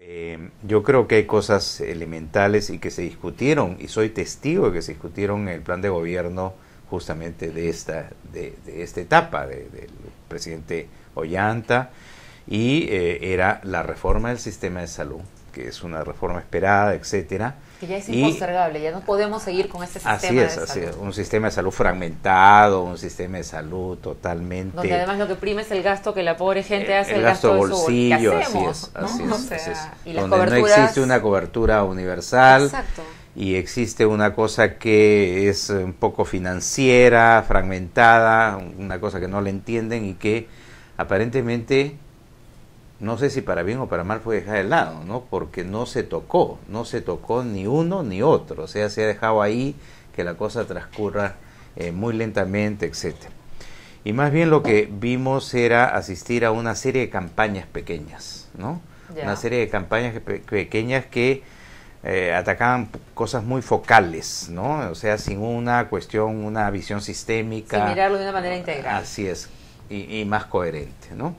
Eh, yo creo que hay cosas elementales y que se discutieron, y soy testigo de que se discutieron en el plan de gobierno justamente de esta, de, esta etapa del presidente Ollanta, y eh, era la reforma del sistema de salud, que es una reforma esperada, etcétera. Que ya es impostergable, ya no podemos seguir con este sistema así es, así Es, un sistema de salud fragmentado, un sistema de salud totalmente... Donde además lo que prima es el gasto que la pobre gente hace, el, gasto, de bolsillo, su, así es, así ¿no? es, Donde no existe una cobertura universal. Exacto. Y existe una cosa que es un poco financiera, fragmentada, una cosa que no le entienden y que aparentemente no sé si para bien o para mal fue dejada de lado, ¿no? Porque no se tocó, no se tocó ni uno ni otro, o sea, se ha dejado ahí que la cosa transcurra eh, muy lentamente, etcétera. Y más bien lo que vimos era asistir a una serie de campañas pequeñas, ¿no? Una serie de campañas pequeñas que eh, atacaban cosas muy focales, ¿no? O sea, sin una cuestión, una visión sistémica. Sin mirarlo de una manera integral. Así es, y, y más coherente, ¿no?